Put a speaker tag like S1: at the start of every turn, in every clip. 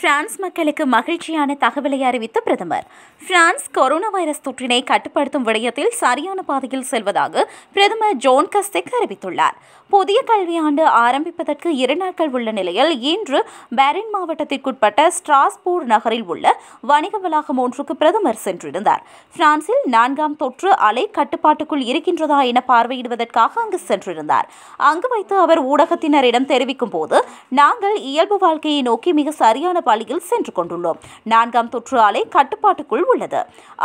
S1: France மக்களுக்கு மகிழ்ச்சியான தகவலை அறிவித்த பிரதமர் பிரான்ஸ் கொரோனா வைரஸ் தொற்றினை கட்டுப்படுத்தும் விடயத்தில் சரியான பாதையில் செல்வதாக பிரதமர் ஜோன் கஸ்தெக் அறிவித்துள்ளார் புதிய கல்வியாண்டு ஆரம்பிப்பதற்கு இரு நாட்கள் உள்ள நிலையில் இன்று பேரின் மாவட்டத்திற்குட்பட்ட ஸ்ட்ராஸ்பூர் நகரில் உள்ள வணிக வளாகம் ஒன்றுக்கு பிரதமர் சென்றிருந்தார் பிரான்சில் நான்காம் தொற்று அலை கட்டுப்பாட்டுக்குள் இருக்கின்றதா என பார்வையிடுவதற்காக அங்கு சென்றிருந்தார் அங்கு வைத்து அவர் ஊடகத்தினரிடம் தெரிவிக்கும் போது நாங்கள் இயல்பு வாழ்க்கையை நோக்கி மிக சரியான வழியில் சென்று கொண்டுள்ளோம் நான்காம் தொற்று ஆலை கட்டுப்பாட்டுக்குள் உள்ளது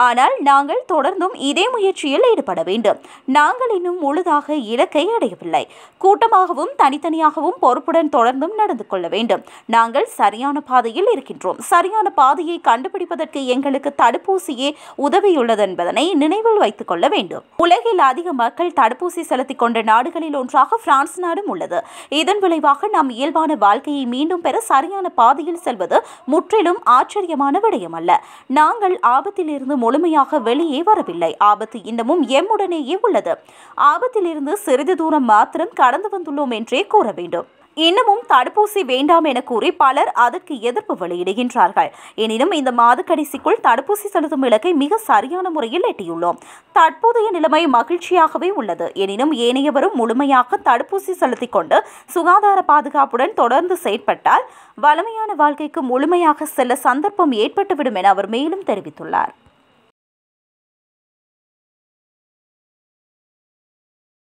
S1: ஆனால் நாங்கள் தொடர்ந்தும் இதே முயற்சியில் ஈடுபட வேண்டும் நாங்கள் இன்னும் முழுதாக இலக்கை அடையவில்லை கூட்டமாகவும் தனித்தனியாகவும் பொறுப்புடன் தொடர்ந்தும் நடந்து கொள்ள வேண்டும் நாங்கள் சரியான பாதையில் இருக்கின்றோம் சரியான பாதையை கண்டுபிடிப்பதற்கு எங்களுக்கு தடுப்பூசியே உதவியுள்ளது என்பதனை நினைவில் வைத்துக் கொள்ள வேண்டும் உலகில் அதிக மக்கள் தடுப்பூசி செலுத்திக் கொண்ட நாடுகளில் ஒன்றாக பிரான்ஸ் நாடும் உள்ளது இதன் விளைவாக நாம் இயல்பான வாழ்க்கையை மீண்டும் பெற சரியான பாதையில் செல்வது என்பது முற்றிலும் ஆச்சரியமான விடயம் அல்ல நாங்கள் ஆபத்திலிருந்து முழுமையாக வெளியே வரவில்லை ஆபத்து இன்னமும் எம்முடனேயே உள்ளது ஆபத்திலிருந்து சிறிது தூரம் மாத்திரம் கடந்து வந்துள்ளோம் என்றே கூற வேண்டும் இன்னமும் தடுப்பூசி வேண்டாம் என கூறி பலர் அதற்கு எதிர்ப்பு வெளியிடுகின்றார்கள் எனினும் இந்த மாத கடைசிக்குள் தடுப்பூசி செலுத்தும் இலக்கை மிக சரியான முறையில் எட்டியுள்ளோம் தற்போதைய நிலைமை மகிழ்ச்சியாகவே உள்ளது எனினும் ஏனையவரும் முழுமையாக தடுப்பூசி செலுத்திக் கொண்டு சுகாதார பாதுகாப்புடன் தொடர்ந்து செயற்பட்டால் வலிமையான வாழ்க்கைக்கு முழுமையாக செல்ல சந்தர்ப்பம் ஏற்பட்டுவிடும் என அவர் மேலும் தெரிவித்துள்ளார்